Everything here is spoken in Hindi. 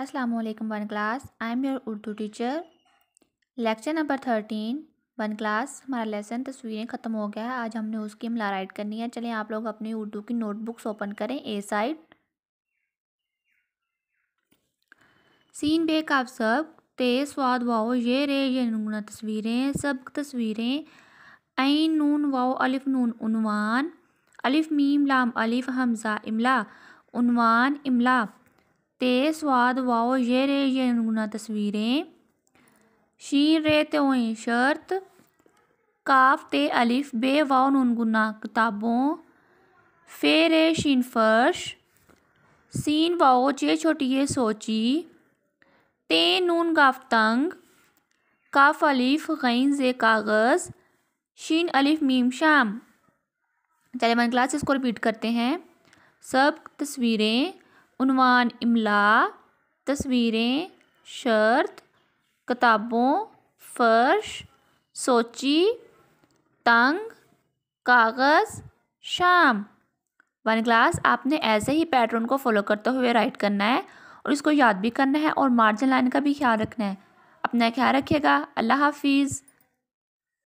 Aslam one class I am your Urdu teacher lecture number thirteen one class हमारा लेसन तस्वीरें ख़त्म हो गया है आज हमने उसकी हमला राइट करनी है चलें आप लोग अपनी उर्दू की नोटबुक्स ओपन करें ए साइड सीन बे का सब ते स्वाद वाओ ये रे ये नूना तस्वीरें सब तस्वीरें आई नून वाओ अलिफ नून उनवान अलिफ मीम लाम अलिफ हमज़ा इमला उनवान इमला ते स्वाद वाओ ये रे ये नुना तस्वीरें शीन रे त्योएं शर्त काफ ते अलिफ बे वाओ गुना किताबों फे रे शीन फर्श सीन वाओ चे छोटी ये सोची ते नून गाफ तंग काफ अलिफ गैन जे कागज़ शीन अलिफ मीम शाम चले मैंने क्लास इसको रिपीट करते हैं सब तस्वीरें उनवान इमला तस्वीरें शर्त किताबों फर्श सोची तंग कागज़ शाम वन क्लास आपने ऐसे ही पैटर्न को फॉलो करते हुए राइट करना है और इसको याद भी करना है और मार्जिन लाइन का भी ख्याल रखना है अपना ख्याल रखिएगा अल्लाह हाफिज़